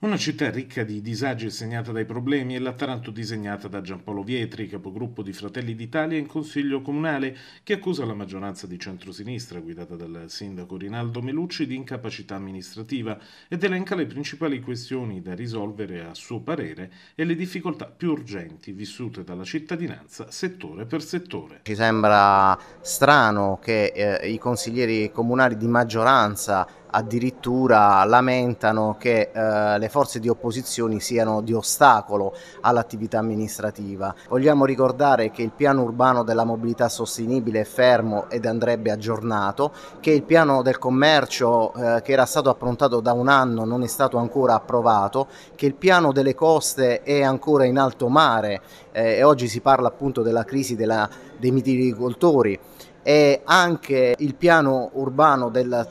Una città ricca di disagi e segnata dai problemi è la Taranto disegnata da Giampaolo Vietri, capogruppo di Fratelli d'Italia in Consiglio Comunale, che accusa la maggioranza di centrosinistra guidata dal sindaco Rinaldo Melucci di incapacità amministrativa ed elenca le principali questioni da risolvere a suo parere e le difficoltà più urgenti vissute dalla cittadinanza settore per settore. Ci sembra strano che eh, i consiglieri comunali di maggioranza addirittura lamentano che eh, le forze di opposizione siano di ostacolo all'attività amministrativa. Vogliamo ricordare che il piano urbano della mobilità sostenibile è fermo ed andrebbe aggiornato, che il piano del commercio eh, che era stato approntato da un anno non è stato ancora approvato, che il piano delle coste è ancora in alto mare eh, e oggi si parla appunto della crisi della, dei mitigatori e anche il piano urbano del,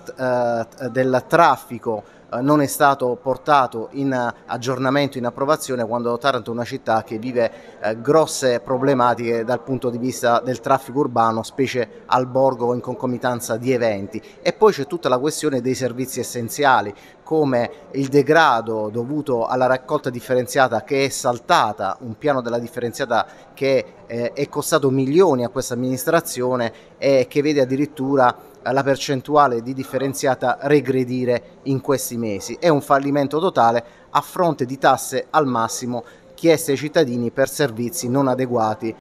eh, del traffico eh, non è stato portato in aggiornamento, in approvazione, quando Taranto è una città che vive eh, grosse problematiche dal punto di vista del traffico urbano, specie al borgo in concomitanza di eventi. E poi c'è tutta la questione dei servizi essenziali, come il degrado dovuto alla raccolta differenziata che è saltata, un piano della differenziata che eh, è costato milioni a questa amministrazione e che vede addirittura la percentuale di differenziata regredire in questi mesi. È un fallimento totale a fronte di tasse al massimo chieste ai cittadini per servizi non adeguati